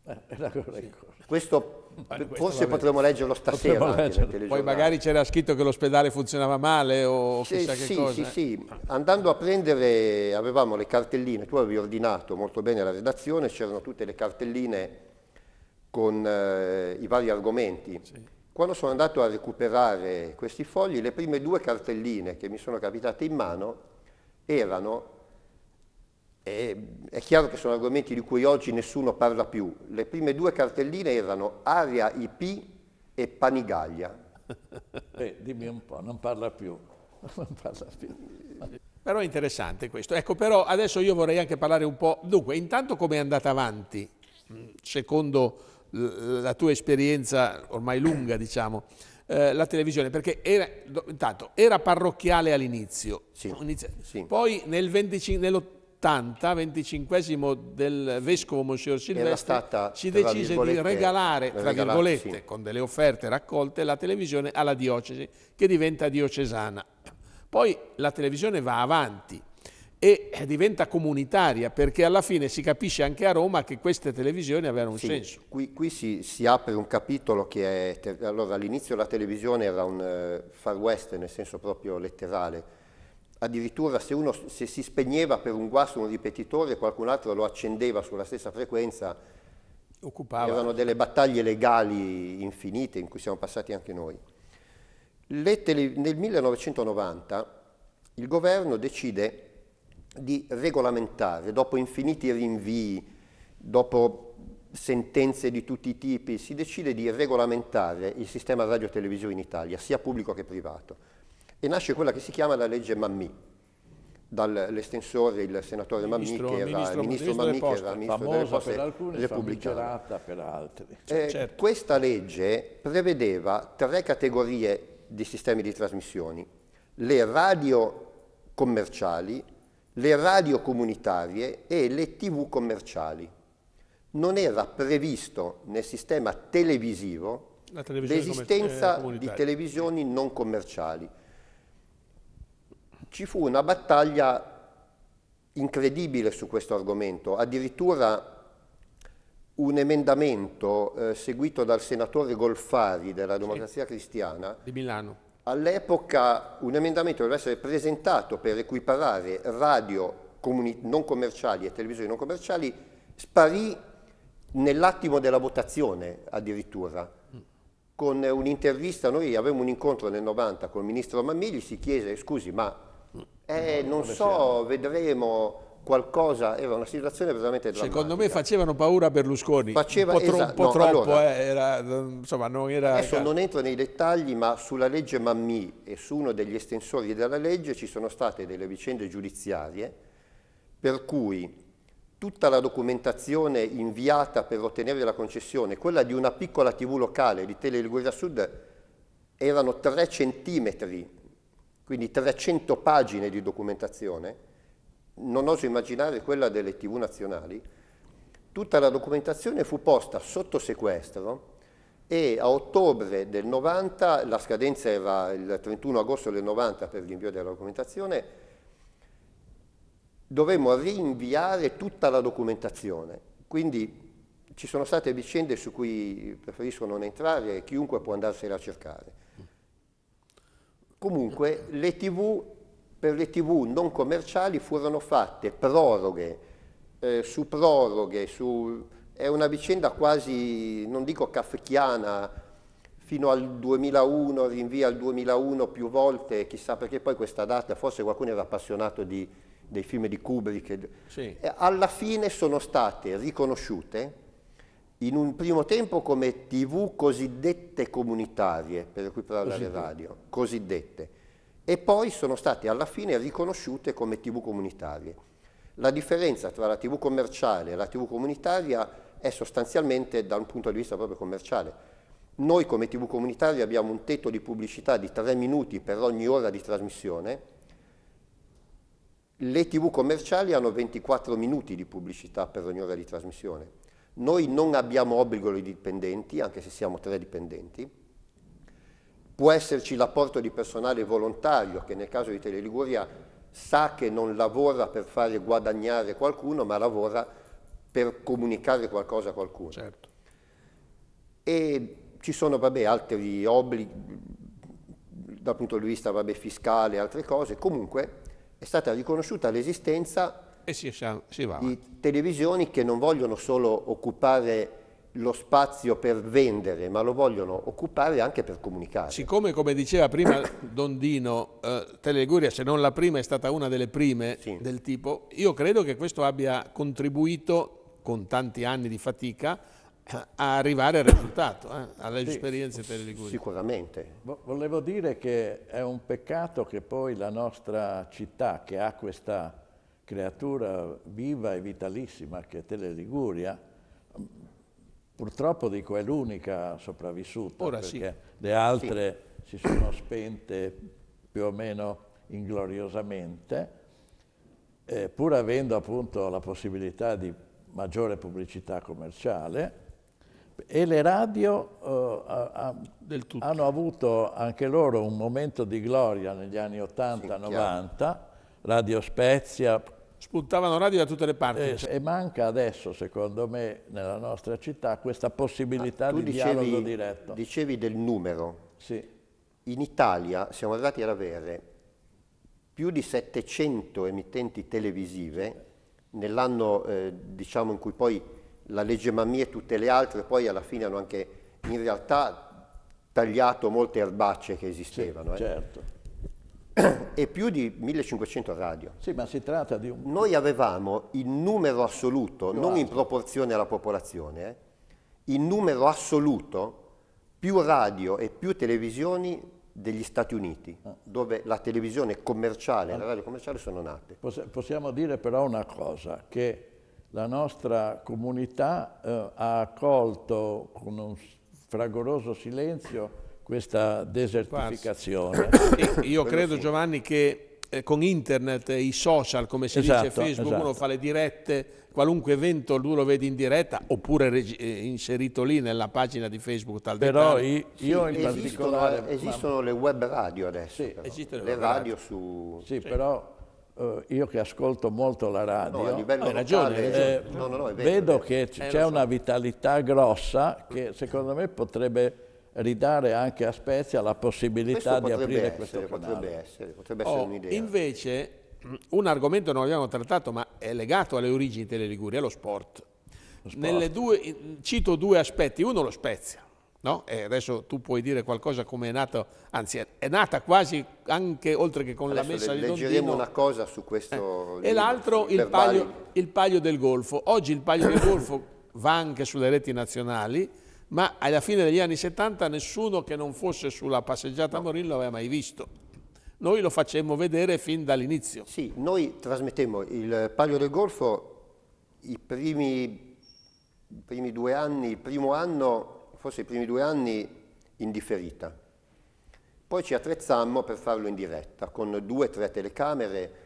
Eh, era ancora in corso. Questo Forse potremmo leggerlo stasera. Potremmo leggerlo. Poi magari c'era scritto che l'ospedale funzionava male o sì, chissà che sì, cosa. Sì, sì, andando a prendere, avevamo le cartelline, tu avevi ordinato molto bene la redazione, c'erano tutte le cartelline con eh, i vari argomenti. Sì. Quando sono andato a recuperare questi fogli, le prime due cartelline che mi sono capitate in mano erano è chiaro che sono argomenti di cui oggi nessuno parla più. Le prime due cartelline erano Aria IP e Panigaglia. Eh, dimmi un po', non parla più. Non parla più. Però è interessante questo. Ecco, però adesso io vorrei anche parlare un po'. Dunque, intanto come è andata avanti, mm, secondo la tua esperienza ormai lunga, diciamo, eh, la televisione, perché era, intanto, era parrocchiale all'inizio, sì, sì. poi nel 25, 70, venticinquesimo del vescovo Monsignor Silvestri, stata, si decise di regalare, tra virgolette, sì. con delle offerte raccolte, la televisione alla diocesi, che diventa diocesana. Poi la televisione va avanti e diventa comunitaria perché alla fine si capisce anche a Roma che queste televisioni avevano un sì, senso. Qui, qui si, si, apre un capitolo che è... Allora all'inizio la televisione era un uh, far west nel senso proprio letterale, addirittura se, uno, se si spegneva per un guasto un ripetitore qualcun altro lo accendeva sulla stessa frequenza, Occupava. erano delle battaglie legali infinite in cui siamo passati anche noi. nel 1990 il governo decide di regolamentare, dopo infiniti rinvii, dopo sentenze di tutti i tipi, si decide di regolamentare il sistema radiotelevisivo in Italia, sia pubblico che privato e nasce quella che si chiama la legge Mammì, dall'estensore il senatore Mammì che era ministro, ministro Mammì che era ministro delle poste repubblicane. Per altri. Eh, certo. Questa legge prevedeva tre categorie di sistemi di trasmissioni, le radio commerciali, le radio comunitarie e le tv commerciali. Non era previsto nel sistema televisivo l'esistenza eh, di televisioni non commerciali. Ci fu una battaglia incredibile su questo argomento, addirittura un emendamento eh, seguito dal senatore Golfari della Democrazia sì. Cristiana di Milano. All'epoca un emendamento doveva essere presentato per equiparare radio non commerciali e televisioni non commerciali, sparì nell'attimo della votazione addirittura. Mm. Con un'intervista, noi avevamo un incontro nel 90 con il ministro Mammigli, si chiese scusi ma eh, non so, vedremo qualcosa, era una situazione veramente drammatica. Secondo me facevano paura a Berlusconi, Faceva, un po', tro, un po no, troppo, allora, eh, era, insomma, non era... Adesso non entro nei dettagli, ma sulla legge Mammì e su uno degli estensori della legge ci sono state delle vicende giudiziarie per cui tutta la documentazione inviata per ottenere la concessione, quella di una piccola tv locale di Tele Liguria Sud, erano 3 centimetri quindi 300 pagine di documentazione, non oso immaginare quella delle tv nazionali, tutta la documentazione fu posta sotto sequestro e a ottobre del 90, la scadenza era il 31 agosto del 90 per l'invio della documentazione, dovemmo rinviare tutta la documentazione. Quindi ci sono state vicende su cui preferisco non entrare e chiunque può andarsene a cercare. Comunque le TV, per le TV non commerciali furono fatte proroghe eh, su proroghe, su, è una vicenda quasi, non dico kafkiana, fino al 2001, rinvia al 2001 più volte, chissà perché poi questa data, forse qualcuno era appassionato di, dei film di Kubrick. Sì. Alla fine sono state riconosciute in un primo tempo come tv cosiddette comunitarie, per cui recuperare la radio, cosiddette, e poi sono state alla fine riconosciute come tv comunitarie. La differenza tra la tv commerciale e la tv comunitaria è sostanzialmente da un punto di vista proprio commerciale. Noi come tv comunitaria abbiamo un tetto di pubblicità di 3 minuti per ogni ora di trasmissione, le tv commerciali hanno 24 minuti di pubblicità per ogni ora di trasmissione noi non abbiamo obbligo di dipendenti, anche se siamo tre dipendenti. Può esserci l'apporto di personale volontario, che nel caso di Teleliguria sa che non lavora per fare guadagnare qualcuno, ma lavora per comunicare qualcosa a qualcuno. Certo. E ci sono vabbè, altri obblighi dal punto di vista vabbè, fiscale altre cose, comunque è stata riconosciuta l'esistenza e si, si va. Di televisioni che non vogliono solo occupare lo spazio per vendere, ma lo vogliono occupare anche per comunicare. Siccome, come diceva prima Dondino, eh, Teleguria, se non la prima, è stata una delle prime sì. del tipo, io credo che questo abbia contribuito, con tanti anni di fatica, a arrivare al risultato, eh, alle sì, esperienze Liguria. Sicuramente. Volevo dire che è un peccato che poi la nostra città, che ha questa creatura viva e vitalissima che è Tele Liguria, purtroppo dico è l'unica sopravvissuta, Ora perché sì. le altre sì. si sono spente più o meno ingloriosamente, eh, pur avendo appunto la possibilità di maggiore pubblicità commerciale, e le radio eh, hanno avuto anche loro un momento di gloria negli anni 80-90, sì, Radio Spezia spuntavano radio da tutte le parti. Eh, e manca adesso, secondo me, nella nostra città questa possibilità ah, di dicevi, dialogo diretto. Dicevi del numero. Sì. In Italia siamo arrivati ad avere più di 700 emittenti televisive nell'anno eh, diciamo in cui poi la legge Mammì e tutte le altre poi alla fine hanno anche in realtà tagliato molte erbacce che esistevano. Sì, eh. certo e più di 1500 radio. Sì, ma si tratta di un... Noi avevamo in numero assoluto, non in proporzione alla popolazione, eh, in numero assoluto più radio e più televisioni degli Stati Uniti, ah. dove la televisione commerciale e allora, la ah. radio commerciale sono nate. possiamo dire però una cosa, che la nostra comunità eh, ha accolto con un fragoroso silenzio questa desertificazione. Sì, io credo Giovanni che eh, con internet e i social, come si esatto, dice Facebook, esatto. uno fa le dirette, qualunque evento tu lo vedi in diretta oppure eh, inserito lì nella pagina di Facebook. Tal però i, io sì, in esistono, particolare... Eh, esistono le web radio adesso, sì, esistono le, le radio, radio, su... Sì, sì. però... Eh, io che ascolto molto la radio, vedo, che eh, c'è so. una vitalità grossa che secondo me potrebbe ridare anche a Spezia la possibilità di aprire essere, questo canale. Potrebbe essere, potrebbe essere oh, un'idea. Invece mm, un argomento non abbiamo trattato ma è legato alle origini delle Ligurie, è lo sport. Lo sport. Due, cito due aspetti, uno lo Spezia, no? adesso tu puoi dire qualcosa come è nato, anzi è nata quasi anche oltre che con adesso la messa le, di Dondino. Leggeremo una cosa su questo. Eh. E l'altro il, il, palio del Golfo. Oggi il Palio del Golfo va anche sulle reti nazionali, ma alla fine degli anni 70 nessuno che non fosse sulla passeggiata a Morillo l'aveva mai visto. Noi lo facemmo vedere fin dall'inizio. Sì, noi trasmettemmo il Palio del Golfo i primi, i primi due anni, il primo anno, forse i primi due anni in differita. Poi ci attrezzammo per farlo in diretta con due o tre telecamere,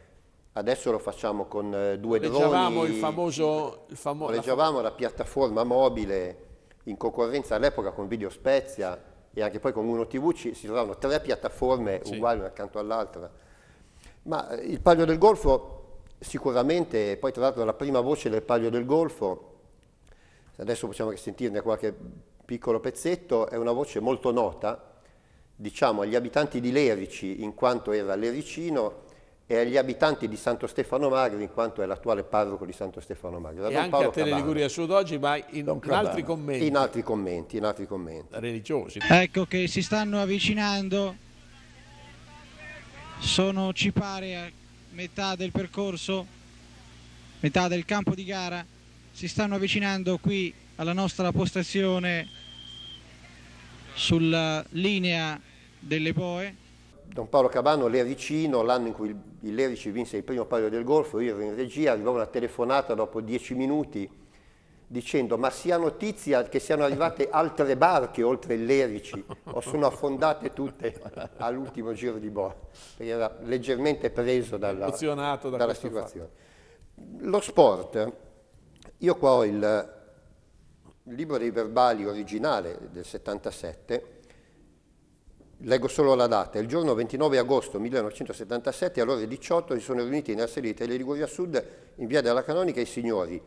Adesso lo facciamo con eh, due droni. Leggiavamo il famoso... Il famo la, la piattaforma mobile in concorrenza all'epoca con Video Spezia e anche poi con Uno TV ci, si trovavano tre piattaforme sì. uguali una accanto all'altra. Ma eh, il Palio del Golfo sicuramente, poi tra l'altro la prima voce del Palio del Golfo, adesso possiamo anche sentirne qualche piccolo pezzetto, è una voce molto nota, diciamo, agli abitanti di Lerici, in quanto era lericino, e agli abitanti di Santo Stefano Magri, in quanto è l'attuale parroco di Santo Stefano Magri. Da e Don anche Paolo a Tele Liguria Sud oggi, ma in, in, altri commenti. In altri commenti, in altri commenti. Religiosi. Ecco che si stanno avvicinando, sono ci pare a metà del percorso, metà del campo di gara, si stanno avvicinando qui alla nostra postazione sulla linea delle boe Don Paolo Cabano, Lericino, l'anno in cui il Lerici vinse il primo palio del Golfo, io ero in regia, arrivò una telefonata dopo dieci minuti dicendo ma si ha notizia che siano arrivate altre barche oltre il Lerici o sono affondate tutte all'ultimo giro di boh, perché era leggermente preso dalla, da dalla situazione. Fatto. Lo sport, io qua ho il libro dei verbali originale del 77, Leggo solo la data. Il giorno 29 agosto 1977, alle ore 18, si sono riuniti nella sede di Tele Liguria Sud in via della Canonica i signori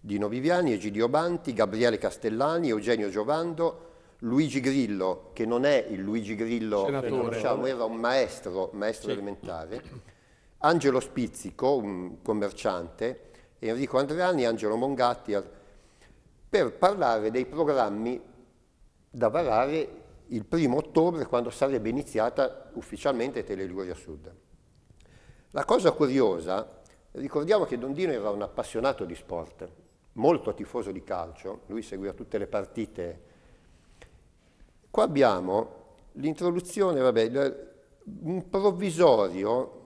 Dino Viviani, Egidio Banti, Gabriele Castellani, Eugenio Giovando, Luigi Grillo, che non è il Luigi Grillo Senatore. che conosciamo, era un maestro, maestro sì. elementare, Angelo Spizzico, un commerciante, Enrico Andriani, Angelo Mongatti, per parlare dei programmi da varare il primo ottobre quando sarebbe iniziata ufficialmente Teleliguria Sud. La cosa curiosa, ricordiamo che Dondino era un appassionato di sport, molto tifoso di calcio, lui seguiva tutte le partite. Qua abbiamo l'introduzione, vabbè, un provvisorio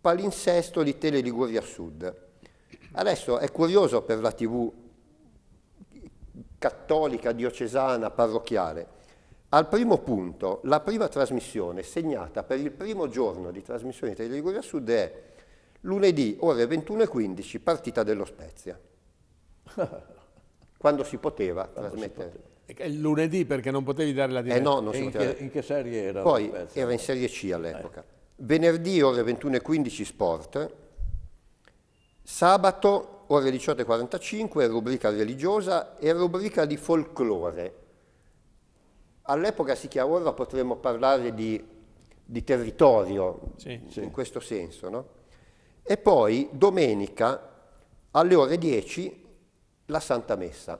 palinsesto di Tele Liguria Sud. Adesso è curioso per la TV cattolica, diocesana, parrocchiale, al primo punto, la prima trasmissione segnata per il primo giorno di trasmissione di Liguria Sud è lunedì ore 21.15, partita dello Spezia. Quando si poteva Quando trasmettere. Si poteva. Il lunedì perché non potevi dare la eh, diretta. Eh no, non si in, poteva. Che, in che serie era? Poi era in Serie C all'epoca. Eh. Venerdì ore 21.15 sport. Sabato ore 18.45 rubrica religiosa e rubrica di folklore All'epoca si chiamava, ora potremmo parlare di, di territorio, sì, in sì. questo senso. No? E poi domenica alle ore 10 la Santa Messa.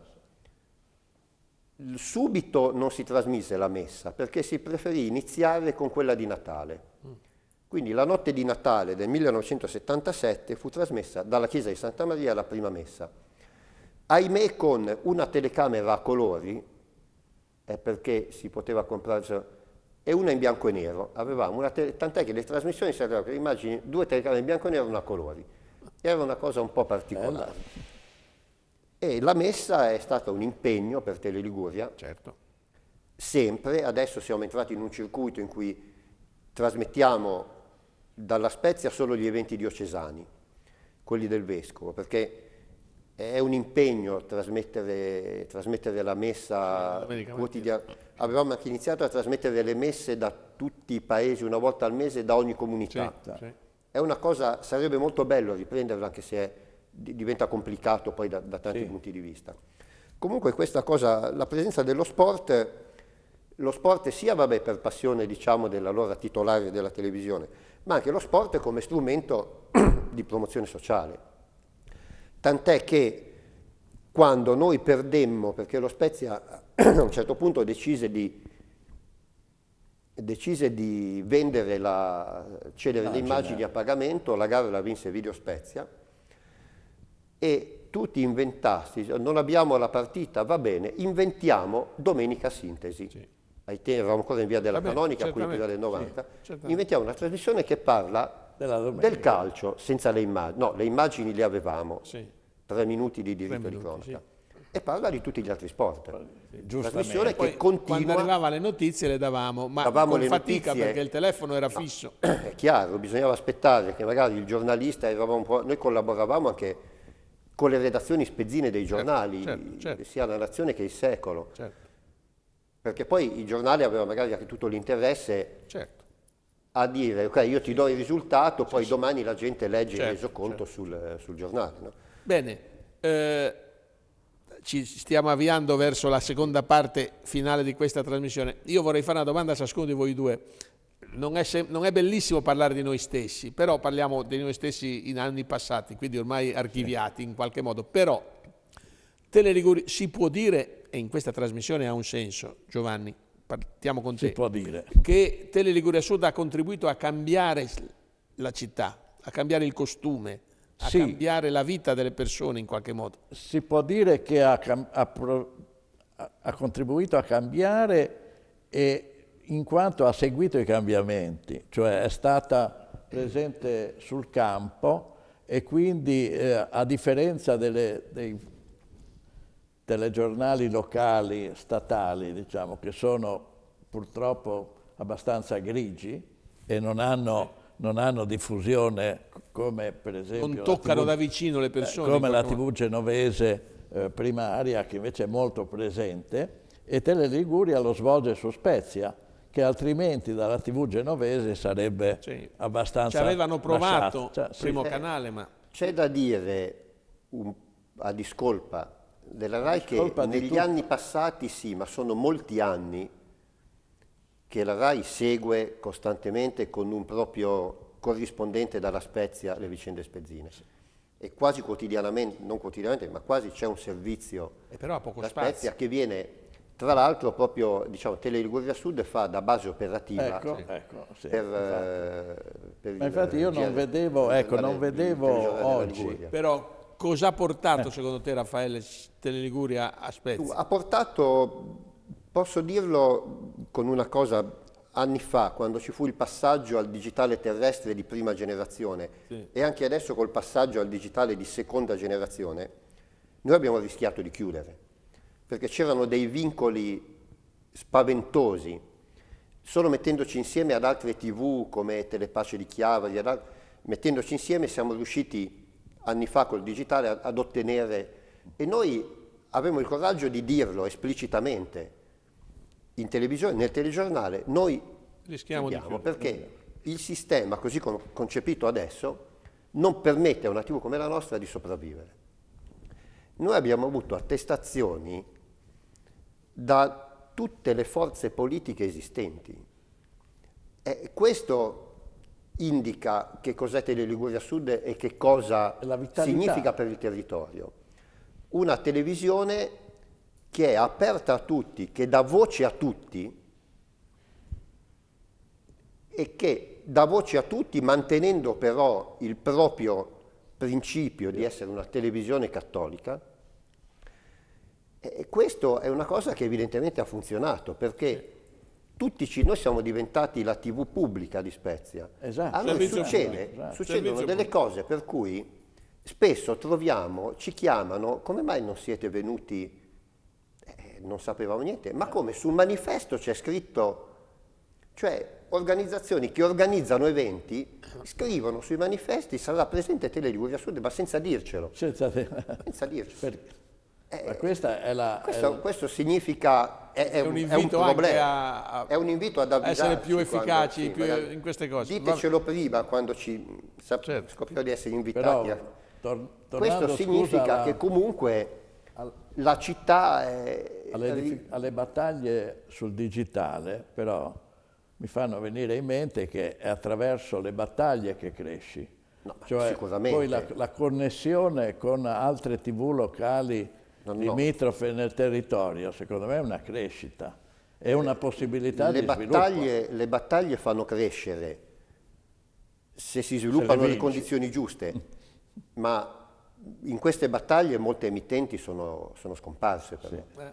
Subito non si trasmise la messa perché si preferì iniziare con quella di Natale. Mm. Quindi la notte di Natale del 1977 fu trasmessa dalla chiesa di Santa Maria la prima messa. Ahimè con una telecamera a colori è eh, perché si poteva comprare e una in bianco e nero. Avevamo una tele, tant'è che le trasmissioni servivano per immagini, due telecamere in bianco e nero e una a colori. Era una cosa un po' particolare. Eh, e la messa è stata un impegno per Tele Liguria. Certo. Sempre, adesso siamo entrati in un circuito in cui trasmettiamo dalla Spezia solo gli eventi diocesani, quelli del Vescovo, perché è un impegno trasmettere, trasmettere la messa quotidiana. Avevamo anche iniziato a trasmettere le messe da tutti i paesi una volta al mese, da ogni comunità. Sì, sì. È una cosa, sarebbe molto bello riprenderla anche se è, diventa complicato poi da, da tanti sì. punti di vista. Comunque questa cosa, la presenza dello sport, lo sport sia vabbè, per passione diciamo, dell'allora titolare della televisione, ma anche lo sport come strumento di promozione sociale Tant'è che quando noi perdemmo, perché lo Spezia a un certo punto decise di, decise di vendere la, cedere no, le immagini a pagamento, la gara la vinse Video Spezia e tutti inventasti, non abbiamo la partita, va bene, inventiamo domenica sintesi. Sì. Ai tempi eravamo ancora in via della Vabbè, canonica, quindi prima del 90. Sì, inventiamo una trasmissione che parla del calcio, senza le immagini, no, le immagini le avevamo, sì. tre minuti di diritto minuti, di cronaca. Sì e parla di tutti gli altri sport. Trasmissione che continua. Quando arrivava le notizie le davamo, ma davamo con fatica notizie, perché il telefono era no, fisso. È chiaro, bisognava aspettare che magari il giornalista arrivava un po'. Noi collaboravamo anche con le redazioni spezzine dei certo, giornali, certo, certo, certo. sia la nazione che il secolo. Certo. Perché poi il giornale aveva magari anche tutto l'interesse certo a dire ok io ti do il risultato, poi domani la gente legge certo, il resoconto certo. sul, sul, giornale. No? Bene, eh, ci stiamo avviando verso la seconda parte finale di questa trasmissione. Io vorrei fare una domanda a ciascuno di voi due. Non è, non è, bellissimo parlare di noi stessi, però parliamo di noi stessi in anni passati, quindi ormai archiviati in qualche modo. Però Teleriguri si può dire, e in questa trasmissione ha un senso, Giovanni, partiamo con te. Si può dire. Che Tele Liguria Sud ha contribuito a cambiare la città, a cambiare il costume, a sì. cambiare la vita delle persone in qualche modo. Si può dire che ha, ha, ha contribuito a cambiare in quanto ha seguito i cambiamenti, cioè è stata presente sul campo e quindi eh, a differenza delle, dei telegiornali locali, statali, diciamo, che sono purtroppo abbastanza grigi e non hanno, non hanno diffusione come per esempio... Non toccano TV, da vicino le persone. Eh, come la TV genovese eh, primaria che invece è molto presente e Tele Liguria lo svolge su Spezia che altrimenti dalla TV genovese sarebbe sì. abbastanza... Ci avevano provato, lasciato. cioè, primo canale, ma... C'è da dire un, a discolpa della RAI che negli anni passati sì, ma sono molti anni che la RAI segue costantemente con un proprio corrispondente dalla Spezia le vicende spezzine. Sì. E quasi quotidianamente, non quotidianamente, ma quasi c'è un servizio e però ha poco la Spezia spazio. che viene tra l'altro proprio diciamo, Tele Liguria Sud fa da base operativa ecco, ecco, sì, per, infatti. per, eh, per ma infatti io non vedevo, ecco, non vedevo oggi però Cosa ha portato eh. secondo te Raffaele Teleliguria a Spezia? Ha portato, posso dirlo con una cosa, anni fa quando ci fu il passaggio al digitale terrestre di prima generazione sì. e anche adesso col passaggio al digitale di seconda generazione, noi abbiamo rischiato di chiudere perché c'erano dei vincoli spaventosi. Solo mettendoci insieme ad altre tv come Telepace di Chiavari, mettendoci insieme siamo riusciti a anni fa col digitale ad, ottenere e noi avevamo il coraggio di dirlo esplicitamente in televisione, nel telegiornale, noi rischiamo di più. perché il sistema così concepito adesso non permette a una TV come la nostra di sopravvivere. Noi abbiamo avuto attestazioni da tutte le forze politiche esistenti. E questo indica che cos'è Tele Liguria Sud e che cosa significa per il territorio. Una televisione che è aperta a tutti, che dà voce a tutti e che dà voce a tutti mantenendo però il proprio principio di essere una televisione cattolica. E questo è una cosa che evidentemente ha funzionato perché tutti ci, noi siamo diventati la TV pubblica di Spezia. Esatto. A noi succede, esatto. succedono delle cose per cui spesso troviamo, ci chiamano, come mai non siete venuti? Eh, non sapevamo niente, ma eh. come sul manifesto c'è scritto, cioè organizzazioni che organizzano eventi scrivono sui manifesti sarà presente Tele Liguria Sud, ma senza dircelo. Senza, senza dircelo. Eh, questa è la, questo, è la... questo significa è, è, un, è, un problema, a, a è un invito ad essere più efficaci quando, sì, più, in queste cose. Ditecelo Va... prima quando ci sap- certo. scopriamo di essere invitati. Però, tor- Questo significa alla, che comunque al, la città è... Alle, ri- alle battaglie sul digitale però mi fanno venire in mente che è attraverso le battaglie che cresci. No, cioè, Poi la, la, connessione con altre tv locali Certo, no. limitrofe nel territorio, secondo me è una crescita, è una possibilità le di battaglie, sviluppo. Le battaglie fanno crescere se si sviluppano se le, le condizioni giuste, ma in queste battaglie molte emittenti sono, sono scomparse sì.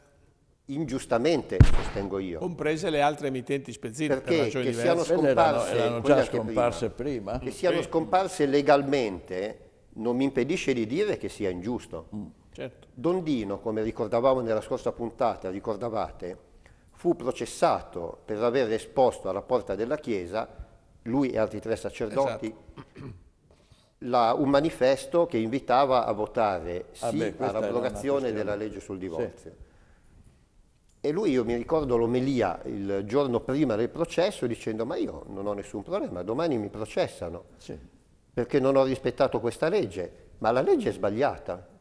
Ingiustamente, sostengo io. Comprese le altre emittenti spezzine Perché per che siano scomparse, erano, erano già scomparse prima, prima. Che siano scomparse legalmente non mi impedisce di dire che sia ingiusto. Mm. Certo. Dondino, come ricordavamo nella scorsa puntata, ricordavate, fu processato per aver esposto alla porta della chiesa, lui e altri tre sacerdoti, esatto. la, un manifesto che invitava a votare sì ah, beh, all'abrogazione della legge sul divorzio. Sì. E lui, io mi ricordo l'omelia il giorno prima del processo dicendo ma io non ho nessun problema, domani mi processano sì. perché non ho rispettato questa legge, ma la legge è sbagliata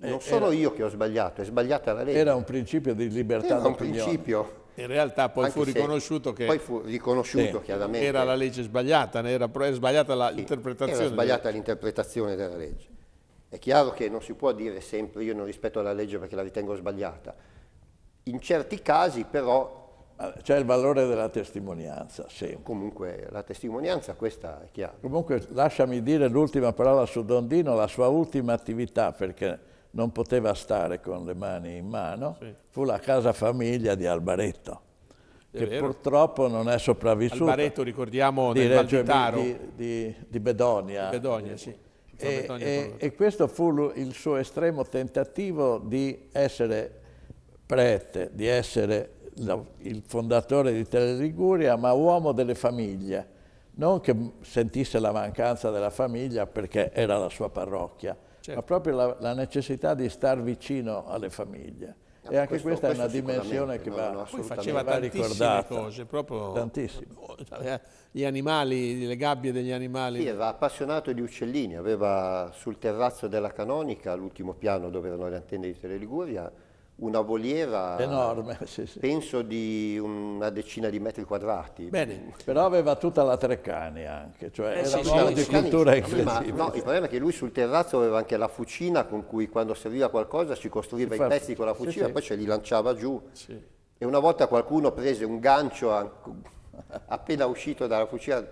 eh, non sono io che ho sbagliato, è sbagliata la legge. Era un principio di libertà era un principio. In realtà poi Anche fu riconosciuto che... Poi fu riconosciuto sì, chiaramente. Era la legge sbagliata, era sbagliata l'interpretazione. Sì, era sbagliata l'interpretazione della legge. È chiaro che non si può dire sempre io non rispetto la legge perché la ritengo sbagliata. In certi casi però... Ah, c'è il valore della testimonianza, sì. Comunque la testimonianza questa è chiara. Comunque lasciami dire l'ultima parola su Dondino, la sua ultima attività perché non poteva stare con le mani in mano, sì. fu la casa famiglia di Albaretto, è che vero. purtroppo non è sopravvissuta. Albaretto, ricordiamo, di, Reggio, di, di, di, Bedonia. Di Bedonia sì. e, e, e, questo fu il suo estremo tentativo di essere prete, di essere il fondatore di Teleriguria, ma uomo delle famiglie. Non che sentisse la mancanza della famiglia perché era la sua parrocchia, certo. ma proprio la, la, necessità di star vicino alle famiglie. e anche questo, questa è una dimensione che no, va, no, Poi faceva va ricordata. cose, proprio tantissimo. Cioè, gli animali, le gabbie degli animali. Sì, era appassionato di uccellini, aveva sul terrazzo della Canonica, l'ultimo piano dove erano le antenne di Tele Liguria, una voliera enorme, sì, sì. penso di una decina di metri quadrati. Bene, però aveva tutta la Treccani anche, cioè eh, era sì, sì, di cultura incredibile. Ma, no, il problema è che lui sul terrazzo aveva anche la fucina con cui quando serviva qualcosa ci costruiva fa... i pezzi con la fucina sì, e poi ce li lanciava giù. E una volta qualcuno prese un gancio a... appena uscito dalla fucina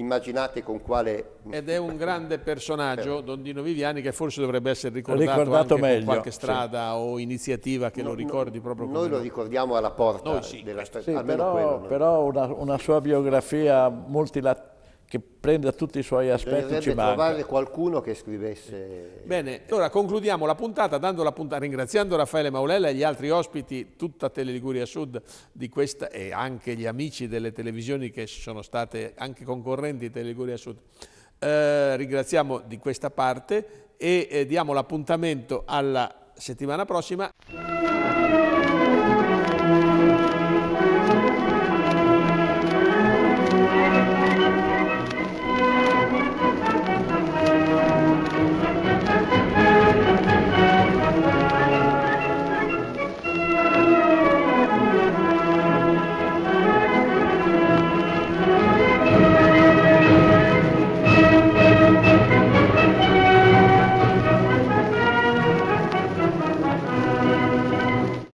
immaginate con quale... Ed è un grande personaggio, Però... Don Dino Viviani, che forse dovrebbe essere ricordato, ricordato meglio, qualche strada sì. o iniziativa che no, lo ricordi no, proprio come... Noi lo ricordiamo alla porta sì. della strada, sì, però, quello, no? però una, una, sua biografia multilaterale che prenda tutti i suoi aspetti ci manca. trovare qualcuno che scrivesse... Bene, allora concludiamo la puntata, la puntata, ringraziando Raffaele Maulella e gli altri ospiti, tutta Tele Liguria Sud questa, e anche gli amici delle televisioni che sono state anche concorrenti di Tele Liguria Sud. Eh, ringraziamo di questa parte e eh, diamo l'appuntamento alla settimana prossima.